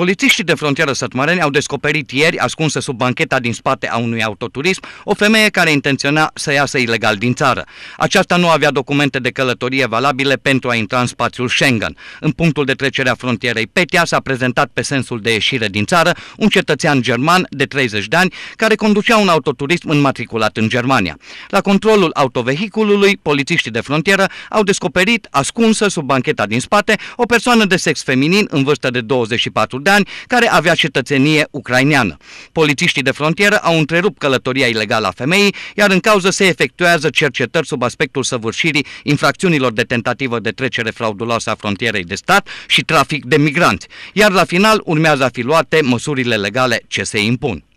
Polițiștii de frontieră sătmăreni au descoperit ieri, ascunsă sub bancheta din spate a unui autoturism, o femeie care intenționa să iasă ilegal din țară. Aceasta nu avea documente de călătorie valabile pentru a intra în spațiul Schengen. În punctul de trecere a frontierei Petia s-a prezentat pe sensul de ieșire din țară un cetățean german de 30 de ani care conducea un autoturism înmatriculat în Germania. La controlul autovehiculului, polițiștii de frontieră au descoperit, ascunsă sub bancheta din spate, o persoană de sex feminin în vârstă de 24 de ani, care avea cetățenie ucraineană. Polițiștii de frontieră au întrerupt călătoria ilegală a femeii, iar în cauză se efectuează cercetări sub aspectul săvârșirii infracțiunilor de tentativă de trecere frauduloasă a frontierei de stat și trafic de migranți. Iar la final urmează a fi luate măsurile legale ce se impun.